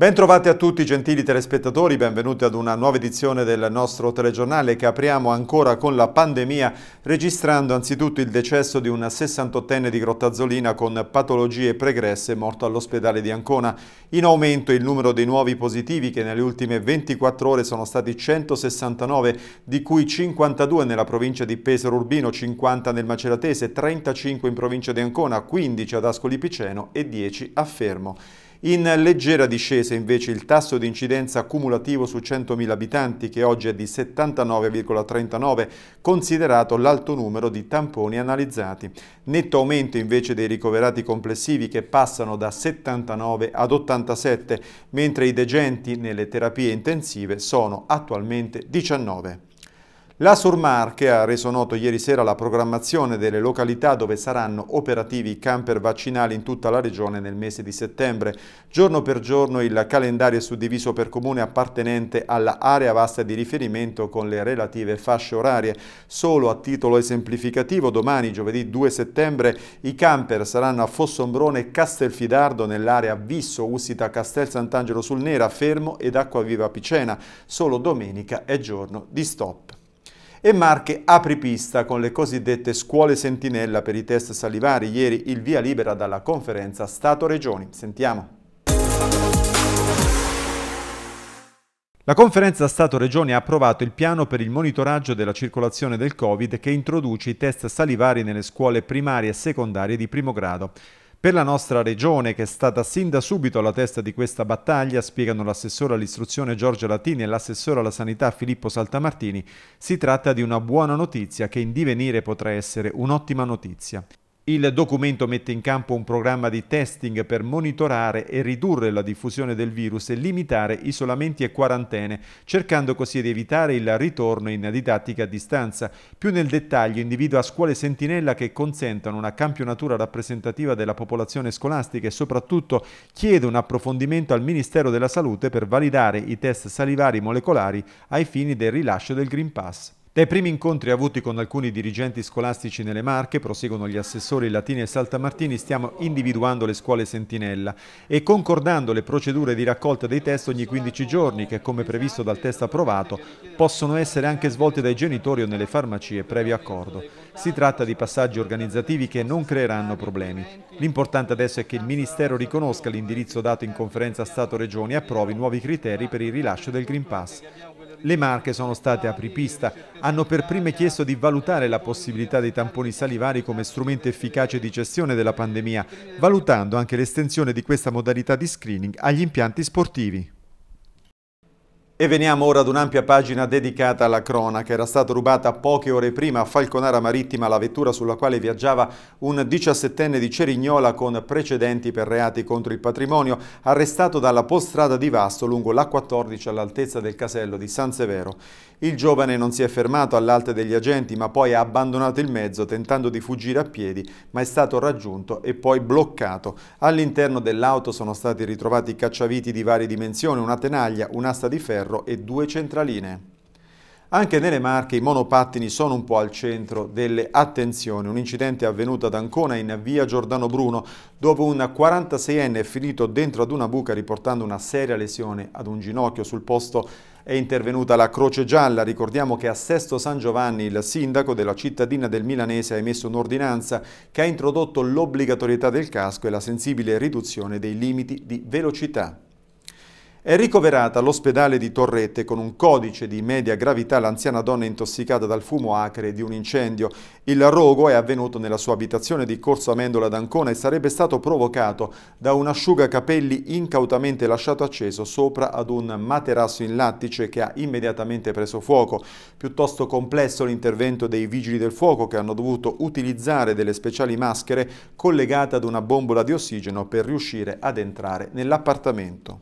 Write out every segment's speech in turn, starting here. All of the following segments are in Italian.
Bentrovati a tutti gentili telespettatori, benvenuti ad una nuova edizione del nostro telegiornale che apriamo ancora con la pandemia, registrando anzitutto il decesso di un 68enne di Grottazzolina con patologie pregresse morto all'ospedale di Ancona. In aumento il numero dei nuovi positivi che nelle ultime 24 ore sono stati 169, di cui 52 nella provincia di Pesaro Urbino, 50 nel Maceratese, 35 in provincia di Ancona, 15 ad Ascoli Piceno e 10 a Fermo. In leggera discesa invece il tasso di incidenza cumulativo su 100.000 abitanti che oggi è di 79,39 considerato l'alto numero di tamponi analizzati. Netto aumento invece dei ricoverati complessivi che passano da 79 ad 87 mentre i degenti nelle terapie intensive sono attualmente 19. La Surmarche ha reso noto ieri sera la programmazione delle località dove saranno operativi i camper vaccinali in tutta la regione nel mese di settembre. Giorno per giorno il calendario è suddiviso per comune appartenente all'area vasta di riferimento con le relative fasce orarie. Solo a titolo esemplificativo, domani giovedì 2 settembre i camper saranno a Fossombrone e Castelfidardo nell'area Visso, Usita, Castel Sant'Angelo sul Nera, Fermo ed Acquaviva Picena. Solo domenica è giorno di stop e Marche apripista con le cosiddette scuole sentinella per i test salivari. Ieri il via libera dalla conferenza Stato-Regioni. Sentiamo. La conferenza Stato-Regioni ha approvato il piano per il monitoraggio della circolazione del Covid che introduce i test salivari nelle scuole primarie e secondarie di primo grado. Per la nostra regione, che è stata sin da subito alla testa di questa battaglia, spiegano l'assessore all'istruzione Giorgio Latini e l'assessore alla sanità Filippo Saltamartini, si tratta di una buona notizia che in divenire potrà essere un'ottima notizia. Il documento mette in campo un programma di testing per monitorare e ridurre la diffusione del virus e limitare isolamenti e quarantene, cercando così di evitare il ritorno in didattica a distanza. Più nel dettaglio individua scuole sentinella che consentano una campionatura rappresentativa della popolazione scolastica e soprattutto chiede un approfondimento al Ministero della Salute per validare i test salivari molecolari ai fini del rilascio del Green Pass. Dai primi incontri avuti con alcuni dirigenti scolastici nelle Marche, proseguono gli assessori Latini e Saltamartini, stiamo individuando le scuole sentinella e concordando le procedure di raccolta dei test ogni 15 giorni che, come previsto dal test approvato, possono essere anche svolte dai genitori o nelle farmacie previo accordo. Si tratta di passaggi organizzativi che non creeranno problemi. L'importante adesso è che il Ministero riconosca l'indirizzo dato in conferenza Stato-Regioni e approvi nuovi criteri per il rilascio del Green Pass. Le Marche sono state apripista, hanno per prime chiesto di valutare la possibilità dei tamponi salivari come strumento efficace di gestione della pandemia, valutando anche l'estensione di questa modalità di screening agli impianti sportivi. E veniamo ora ad un'ampia pagina dedicata alla cronaca. Era stata rubata poche ore prima a Falconara Marittima la vettura sulla quale viaggiava un 17enne di Cerignola con precedenti per reati contro il patrimonio, arrestato dalla postrada di Vasto lungo l'A14 all'altezza del casello di San Severo. Il giovane non si è fermato all'alte degli agenti, ma poi ha abbandonato il mezzo tentando di fuggire a piedi, ma è stato raggiunto e poi bloccato. All'interno dell'auto sono stati ritrovati cacciaviti di varie dimensioni, una tenaglia, un'asta di ferro ferro e due centraline. Anche nelle Marche i monopattini sono un po' al centro delle attenzioni. Un incidente è avvenuto ad Ancona in via Giordano Bruno, dove un 46enne è finito dentro ad una buca riportando una seria lesione ad un ginocchio. Sul posto è intervenuta la Croce Gialla. Ricordiamo che a Sesto San Giovanni il sindaco della cittadina del Milanese ha emesso un'ordinanza che ha introdotto l'obbligatorietà del casco e la sensibile riduzione dei limiti di velocità. È ricoverata all'ospedale di Torrette con un codice di media gravità l'anziana donna intossicata dal fumo acre di un incendio. Il rogo è avvenuto nella sua abitazione di Corso Amendola d'Ancona e sarebbe stato provocato da un asciugacapelli incautamente lasciato acceso sopra ad un materasso in lattice che ha immediatamente preso fuoco. Piuttosto complesso l'intervento dei vigili del fuoco che hanno dovuto utilizzare delle speciali maschere collegate ad una bombola di ossigeno per riuscire ad entrare nell'appartamento.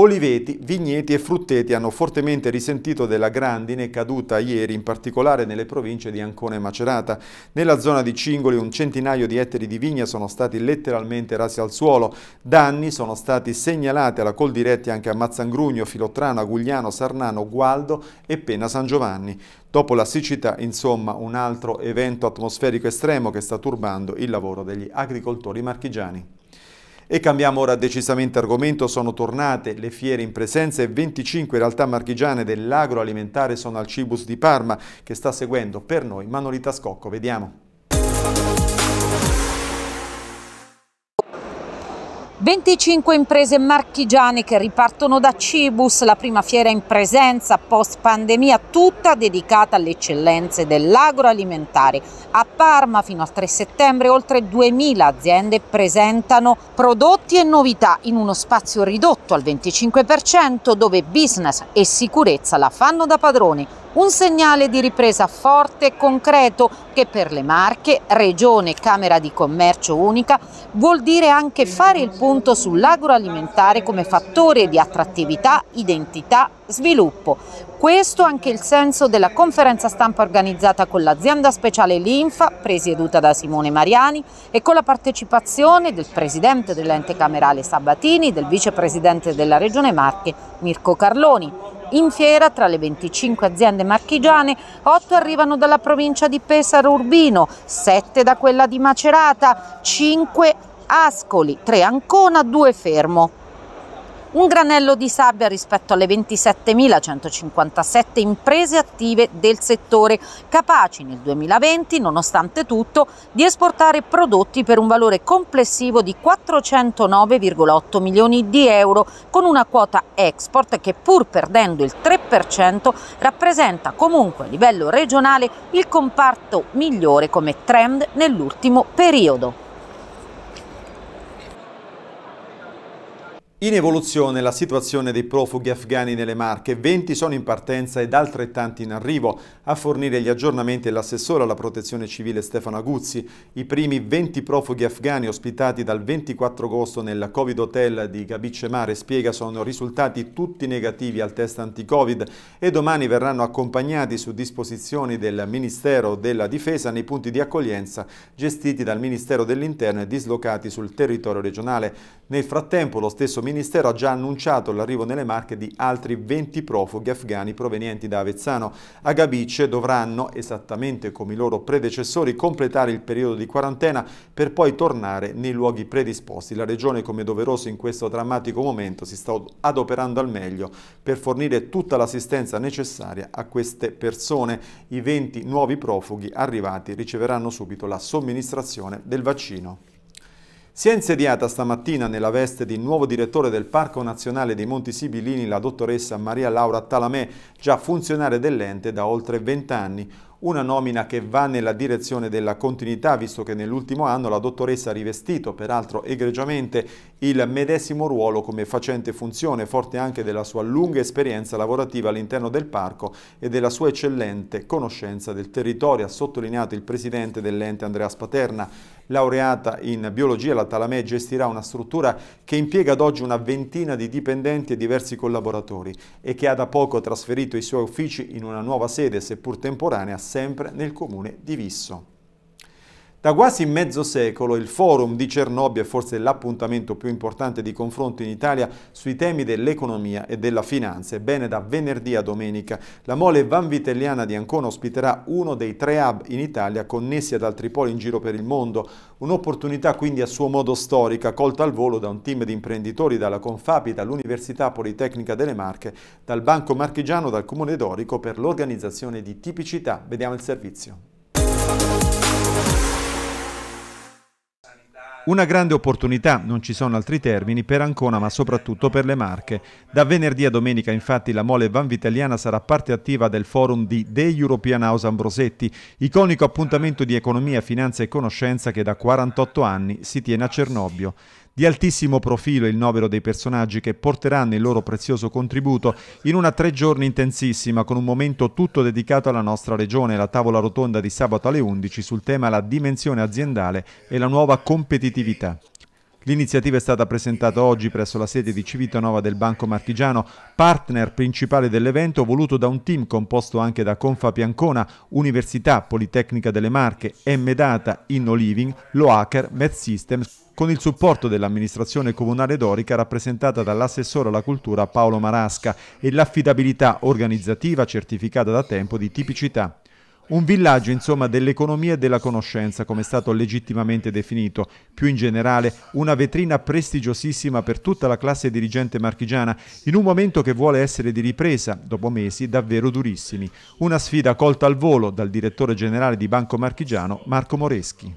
Oliveti, vigneti e frutteti hanno fortemente risentito della grandine caduta ieri, in particolare nelle province di Ancona e Macerata. Nella zona di Cingoli un centinaio di ettari di vigna sono stati letteralmente rasi al suolo. Danni sono stati segnalati alla Col Diretti anche a Mazzangrugno, Filottrano, Agugliano, Sarnano, Gualdo e Pena San Giovanni. Dopo la siccità, insomma, un altro evento atmosferico estremo che sta turbando il lavoro degli agricoltori marchigiani. E cambiamo ora decisamente argomento, sono tornate le fiere in presenza e 25 realtà marchigiane dell'agroalimentare sono al Cibus di Parma che sta seguendo per noi Manolita Scocco, vediamo. 25 imprese marchigiane che ripartono da Cibus, la prima fiera in presenza post pandemia, tutta dedicata alle eccellenze dell'agroalimentare. A Parma fino al 3 settembre oltre 2000 aziende presentano prodotti e novità in uno spazio ridotto al 25% dove business e sicurezza la fanno da padroni. Un segnale di ripresa forte e concreto che per le Marche, Regione e Camera di Commercio unica, vuol dire anche fare il punto sull'agroalimentare come fattore di attrattività, identità, sviluppo. Questo anche il senso della conferenza stampa organizzata con l'azienda speciale Linfa, presieduta da Simone Mariani, e con la partecipazione del presidente dell'ente camerale Sabatini, del vicepresidente della Regione Marche Mirko Carloni. In fiera tra le 25 aziende marchigiane, 8 arrivano dalla provincia di Pesaro Urbino, 7 da quella di Macerata, 5 Ascoli, 3 Ancona, 2 Fermo un granello di sabbia rispetto alle 27.157 imprese attive del settore, capaci nel 2020, nonostante tutto, di esportare prodotti per un valore complessivo di 409,8 milioni di euro, con una quota export che pur perdendo il 3% rappresenta comunque a livello regionale il comparto migliore come trend nell'ultimo periodo. In evoluzione la situazione dei profughi afghani nelle Marche, 20 sono in partenza ed altrettanti in arrivo. A fornire gli aggiornamenti è l'assessore alla protezione civile Stefano Aguzzi. I primi 20 profughi afghani ospitati dal 24 agosto nel Covid Hotel di Gabice Mare spiega sono risultati tutti negativi al test anti-Covid e domani verranno accompagnati su disposizioni del Ministero della Difesa nei punti di accoglienza gestiti dal Ministero dell'Interno e dislocati sul territorio regionale. Nel frattempo lo stesso Ministero ha già annunciato l'arrivo nelle Marche di altri 20 profughi afghani provenienti da Avezzano. A Gabice dovranno, esattamente come i loro predecessori, completare il periodo di quarantena per poi tornare nei luoghi predisposti. La Regione, come doveroso in questo drammatico momento, si sta adoperando al meglio per fornire tutta l'assistenza necessaria a queste persone. I 20 nuovi profughi arrivati riceveranno subito la somministrazione del vaccino. Si è insediata stamattina nella veste di nuovo direttore del Parco Nazionale dei Monti Sibillini la dottoressa Maria Laura Talamè, già funzionaria dell'ente da oltre 20 anni. Una nomina che va nella direzione della continuità, visto che nell'ultimo anno la dottoressa ha rivestito, peraltro egregiamente, il medesimo ruolo come facente funzione, forte anche della sua lunga esperienza lavorativa all'interno del parco e della sua eccellente conoscenza del territorio, ha sottolineato il presidente dell'ente Andrea Spaterna laureata in biologia, la Talamè gestirà una struttura che impiega ad oggi una ventina di dipendenti e diversi collaboratori e che ha da poco trasferito i suoi uffici in una nuova sede, seppur temporanea, sempre nel comune di Visso. Da quasi mezzo secolo il forum di Cernobbio è forse l'appuntamento più importante di confronto in Italia sui temi dell'economia e della finanza, ebbene da venerdì a domenica la mole vanvitelliana di Ancona ospiterà uno dei tre hub in Italia connessi ad altri poli in giro per il mondo, un'opportunità quindi a suo modo storica, colta al volo da un team di imprenditori dalla Confapi, dall'Università Politecnica delle Marche, dal Banco Marchigiano, dal Comune d'Orico per l'organizzazione di tipicità. Vediamo il servizio. Una grande opportunità, non ci sono altri termini, per Ancona ma soprattutto per le Marche. Da venerdì a domenica infatti la mole vanvitelliana sarà parte attiva del forum di The European House Ambrosetti, iconico appuntamento di economia, finanza e conoscenza che da 48 anni si tiene a Cernobbio. Di altissimo profilo il novero dei personaggi che porteranno il loro prezioso contributo in una tre giorni intensissima con un momento tutto dedicato alla nostra regione, la tavola rotonda di sabato alle 11 sul tema la dimensione aziendale e la nuova competitività. L'iniziativa è stata presentata oggi presso la sede di Civitanova del Banco Martigiano, partner principale dell'evento voluto da un team composto anche da Confa Piancona, Università Politecnica delle Marche, M-Data, InnoLiving, Loacker, MedSystems, con il supporto dell'amministrazione comunale d'Orica rappresentata dall'assessore alla cultura Paolo Marasca e l'affidabilità organizzativa certificata da tempo di tipicità. Un villaggio, insomma, dell'economia e della conoscenza, come è stato legittimamente definito. Più in generale, una vetrina prestigiosissima per tutta la classe dirigente marchigiana, in un momento che vuole essere di ripresa, dopo mesi davvero durissimi. Una sfida colta al volo dal direttore generale di Banco Marchigiano, Marco Moreschi.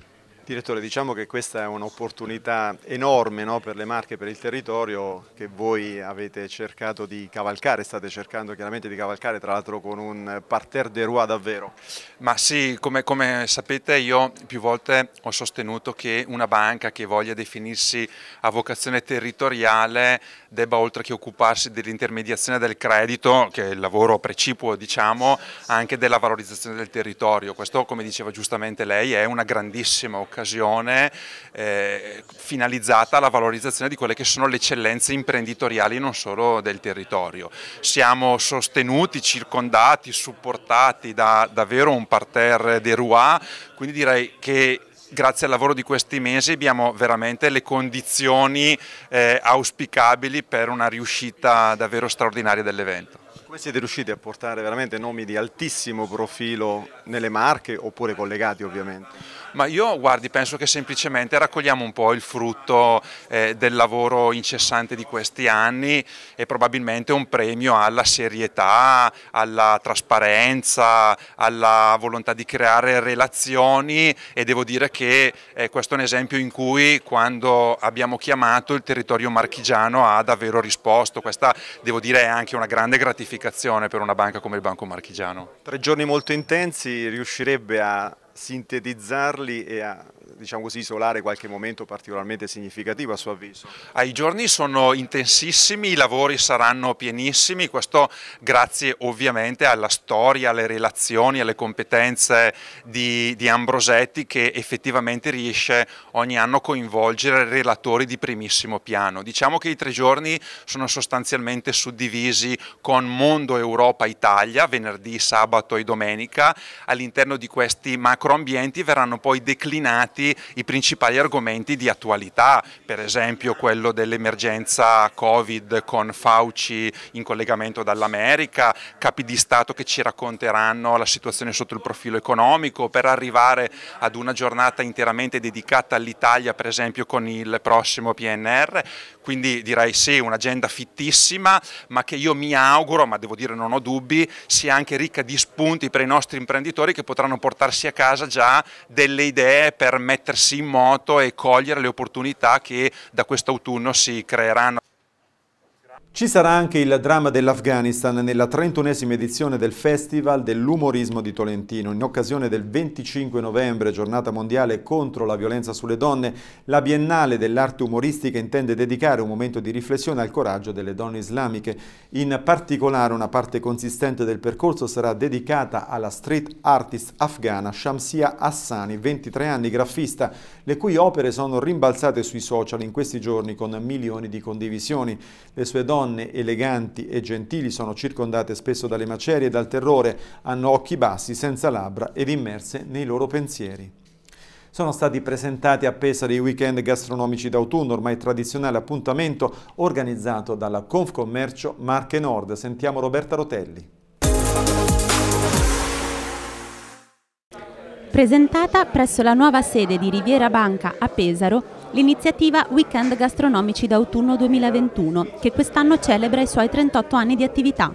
Direttore, diciamo che questa è un'opportunità enorme no, per le Marche, per il territorio che voi avete cercato di cavalcare, state cercando chiaramente di cavalcare tra l'altro con un parterre de roi davvero. Ma sì, come, come, sapete io più volte ho sostenuto che una banca che voglia definirsi a vocazione territoriale debba oltre che occuparsi dell'intermediazione del credito, che è il lavoro precipuo diciamo, anche della valorizzazione del territorio. Questo come diceva giustamente lei è una grandissima occasione un'occasione eh, finalizzata alla valorizzazione di quelle che sono le eccellenze imprenditoriali non solo del territorio. Siamo sostenuti, circondati, supportati da davvero un parterre de Rouen, quindi direi che grazie al lavoro di questi mesi abbiamo veramente le condizioni eh, auspicabili per una riuscita davvero straordinaria dell'evento. Come siete riusciti a portare veramente nomi di altissimo profilo nelle marche oppure collegati ovviamente? Ma io guardi, penso che semplicemente raccogliamo un po' il frutto eh, del lavoro incessante di questi anni e probabilmente un premio alla serietà, alla trasparenza, alla volontà di creare relazioni e devo dire che eh, questo è un esempio in cui quando abbiamo chiamato il territorio marchigiano ha davvero risposto, questa devo dire è anche una grande gratificazione comunicazione per una banca come il Banco Marchigiano? Tre giorni molto intensi, riuscirebbe a sintetizzarli e a diciamo così, isolare qualche momento particolarmente significativo a suo avviso? Ah, I giorni sono intensissimi, i lavori saranno pienissimi, questo grazie ovviamente alla storia, alle relazioni, alle competenze di, di Ambrosetti che effettivamente riesce ogni anno a coinvolgere relatori di primissimo piano. Diciamo che i tre giorni sono sostanzialmente suddivisi con Mondo, Europa, Italia, venerdì, sabato e domenica, all'interno di questi macroambienti verranno poi declinati trattati i principali argomenti di attualità, per esempio quello dell'emergenza Covid con Fauci in collegamento dall'America, capi di Stato che ci racconteranno la situazione sotto il profilo economico, per arrivare ad una giornata interamente dedicata all'Italia, per esempio con il prossimo PNR. Quindi direi sì, un'agenda fittissima, ma che io mi auguro, ma devo dire non ho dubbi, sia anche ricca di spunti per i nostri imprenditori che potranno portarsi a casa già delle idee per mettersi in moto e cogliere le opportunità che da quest'autunno si creeranno. Ci sarà anche il dramma dell'Afghanistan nella 31esima edizione del Festival dell'Umorismo di Tolentino. In occasione del 25 novembre, giornata mondiale contro la violenza sulle donne, la Biennale dell'arte umoristica intende dedicare un momento di riflessione al coraggio delle donne islamiche. In particolare una parte consistente del percorso sarà dedicata alla street artist afghana Shamsia Hassani, 23 anni, graffista, le cui opere sono rimbalzate sui social in questi giorni con milioni di condivisioni. Le sue donne donne eleganti e gentili sono circondate spesso dalle macerie e dal terrore, hanno occhi bassi, senza labbra ed immerse nei loro pensieri. Sono stati presentati a Pesaro i weekend gastronomici d'autunno, ormai tradizionale appuntamento organizzato dalla Confcommercio Marche Nord. Sentiamo Roberta Rotelli. Presentata presso la nuova sede di Riviera Banca a Pesaro, l'iniziativa Weekend Gastronomici d'autunno 2021, che quest'anno celebra i suoi 38 anni di attività.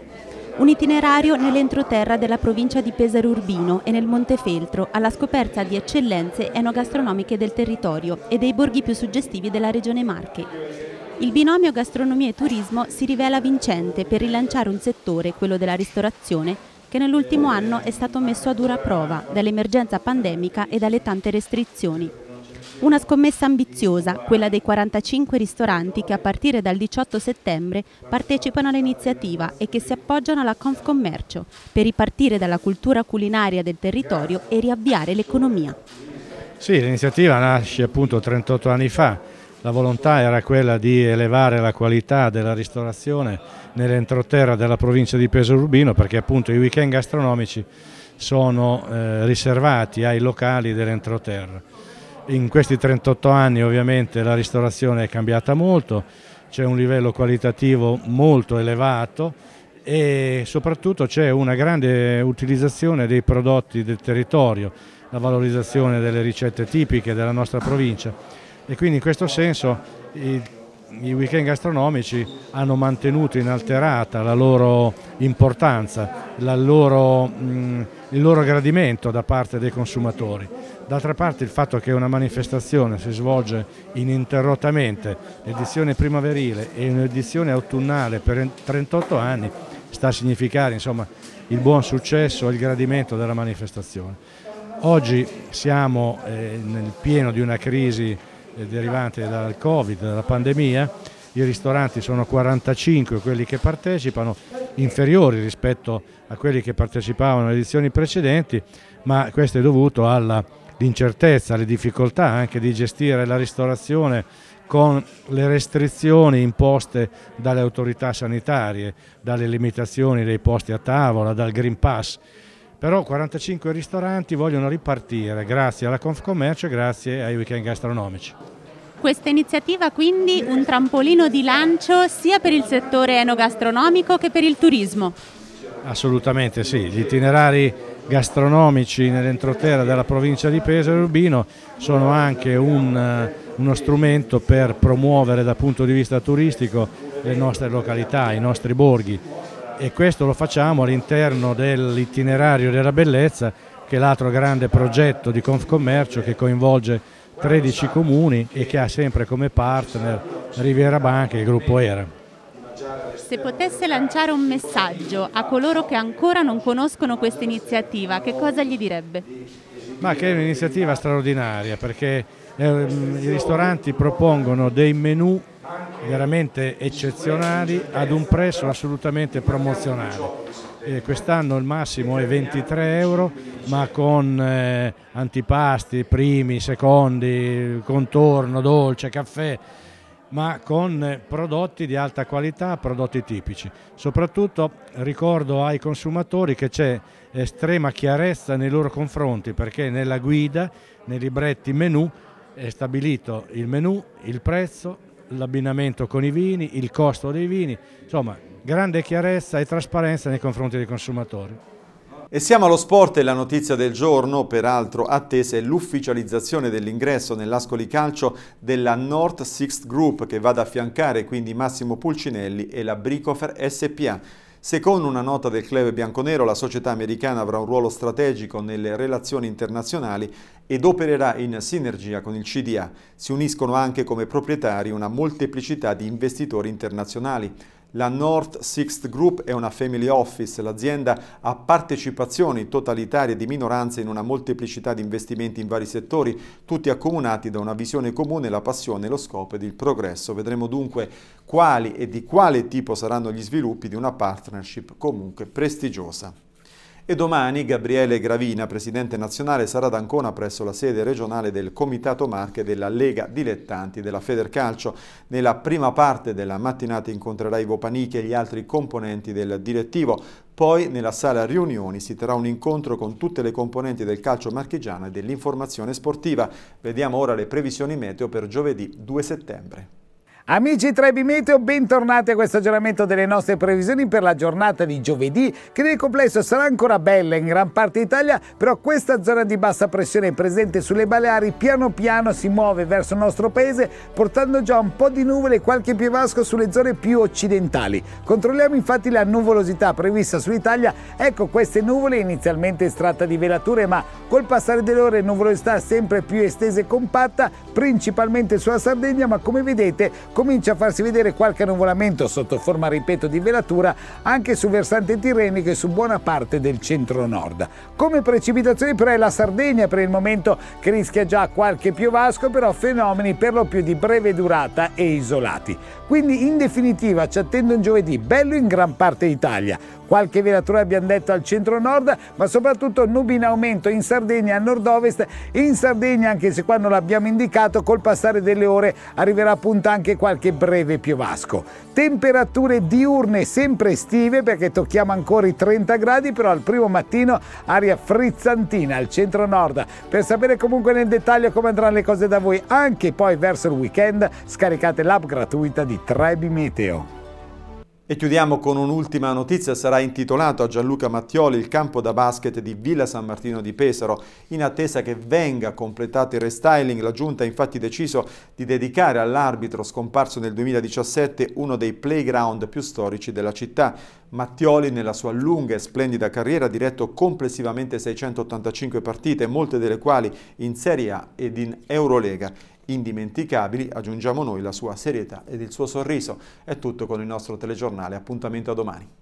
Un itinerario nell'entroterra della provincia di Pesaro Urbino e nel Montefeltro, alla scoperta di eccellenze enogastronomiche del territorio e dei borghi più suggestivi della regione Marche. Il binomio gastronomia e turismo si rivela vincente per rilanciare un settore, quello della ristorazione, che nell'ultimo anno è stato messo a dura prova dall'emergenza pandemica e dalle tante restrizioni. Una scommessa ambiziosa, quella dei 45 ristoranti che a partire dal 18 settembre partecipano all'iniziativa e che si appoggiano alla Confcommercio per ripartire dalla cultura culinaria del territorio e riavviare l'economia. Sì, l'iniziativa nasce appunto 38 anni fa. La volontà era quella di elevare la qualità della ristorazione nell'entroterra della provincia di Peso Urbino perché appunto i weekend gastronomici sono eh, riservati ai locali dell'entroterra in questi 38 anni ovviamente la ristorazione è cambiata molto, c'è un livello qualitativo molto elevato e soprattutto c'è una grande utilizzazione dei prodotti del territorio, la valorizzazione delle ricette tipiche della nostra provincia e quindi in questo senso i, i weekend gastronomici hanno mantenuto inalterata la loro importanza, la loro, mh, il loro gradimento da parte dei consumatori. D'altra parte il fatto che una manifestazione si svolge ininterrottamente, edizione primaverile e un'edizione autunnale per 38 anni, sta a significare insomma, il buon successo e il gradimento della manifestazione. Oggi siamo eh, nel pieno di una crisi eh, derivante dal Covid, dalla pandemia, i ristoranti sono 45 quelli che partecipano, inferiori rispetto a quelli che partecipavano alle edizioni precedenti, ma questo è dovuto alla l'incertezza, le difficoltà anche di gestire la ristorazione con le restrizioni imposte dalle autorità sanitarie, dalle limitazioni dei posti a tavola, dal Green Pass. Però 45 ristoranti vogliono ripartire grazie alla Confcommercio e grazie ai weekend gastronomici. Questa iniziativa quindi un trampolino di lancio sia per il settore enogastronomico che per il turismo? Assolutamente sì, gli itinerari gastronomici nell'entroterra della provincia di Pesaro e Urbino sono anche un, eh, uno strumento per promuovere dal punto di vista turistico le nostre località, i nostri borghi e questo lo facciamo all'interno dell'itinerario della bellezza che è l'altro grande progetto di Confcommercio che coinvolge 13 comuni e che ha sempre come partner Riviera Banca e il gruppo ERA se potesse lanciare un messaggio a coloro che ancora non conoscono questa iniziativa, che cosa gli direbbe? Ma che è un'iniziativa straordinaria perché eh, i ristoranti propongono dei menù veramente eccezionali ad un prezzo assolutamente promozionale. Eh, Quest'anno il massimo è 23 euro, ma con eh, antipasti, primi, secondi, contorno, dolce, caffè, ma con prodotti di alta qualità, prodotti tipici. Soprattutto ricordo ai consumatori che c'è estrema chiarezza nei loro confronti perché nella guida, nei libretti menu, è stabilito il menu, il prezzo, l'abbinamento con i vini, il costo dei vini, insomma grande chiarezza e trasparenza nei confronti dei consumatori. E siamo allo sport e la notizia del giorno, peraltro attesa, è l'ufficializzazione dell'ingresso nell'Ascoli Calcio della North Sixth Group che va ad affiancare quindi Massimo Pulcinelli e la Bricofer SPA. Secondo una nota del club bianconero, la società americana avrà un ruolo strategico nelle relazioni internazionali ed opererà in sinergia con il CDA. Si uniscono anche come proprietari una molteplicità di investitori internazionali. La North Sixth Group è una family office, l'azienda ha partecipazioni totalitarie di minoranze in una molteplicità di investimenti in vari settori, tutti accomunati da una visione comune, la passione, lo scopo ed il progresso. Vedremo dunque quali e di quale tipo saranno gli sviluppi di una partnership comunque prestigiosa. E domani Gabriele Gravina, presidente nazionale, sarà ad Ancona presso la sede regionale del Comitato Marche della Lega Dilettanti della Federcalcio. Nella prima parte della mattinata incontrerà Ivo Panichi e gli altri componenti del direttivo. Poi nella sala riunioni si terrà un incontro con tutte le componenti del calcio marchigiano e dell'informazione sportiva. Vediamo ora le previsioni meteo per giovedì 2 settembre. Amici Trebi Meteo, bentornati a questo aggiornamento delle nostre previsioni per la giornata di giovedì, che nel complesso sarà ancora bella in gran parte d'Italia, però questa zona di bassa pressione presente sulle Baleari piano piano si muove verso il nostro paese, portando già un po' di nuvole e qualche piovasco sulle zone più occidentali. Controlliamo infatti la nuvolosità prevista sull'Italia, ecco queste nuvole inizialmente estratte di velature, ma col passare delle ore nuvolosità sempre più estesa e compatta, principalmente sulla Sardegna, ma come vedete comincia a farsi vedere qualche nuvolamento sotto forma, ripeto, di velatura anche sul versante tirrenico e su buona parte del centro-nord. Come precipitazioni però è la Sardegna per il momento che rischia già qualche piovasco, però fenomeni per lo più di breve durata e isolati. Quindi in definitiva ci attende un giovedì bello in gran parte d'Italia. Qualche velatura abbiamo detto al centro-nord, ma soprattutto nubi in aumento in Sardegna, a nord-ovest in Sardegna, anche se qua non l'abbiamo indicato, col passare delle ore arriverà appunto anche qualche qualche breve piovasco. Temperature diurne sempre estive perché tocchiamo ancora i 30 gradi, però al primo mattino aria frizzantina al centro-nord. Per sapere comunque nel dettaglio come andranno le cose da voi, anche poi verso il weekend, scaricate l'app gratuita di Trebi Meteo. E chiudiamo con un'ultima notizia, sarà intitolato a Gianluca Mattioli il campo da basket di Villa San Martino di Pesaro. In attesa che venga completato il restyling, la Giunta ha infatti deciso di dedicare all'arbitro scomparso nel 2017 uno dei playground più storici della città. Mattioli nella sua lunga e splendida carriera ha diretto complessivamente 685 partite, molte delle quali in Serie A ed in Eurolega indimenticabili, aggiungiamo noi la sua serietà ed il suo sorriso. È tutto con il nostro telegiornale, appuntamento a domani.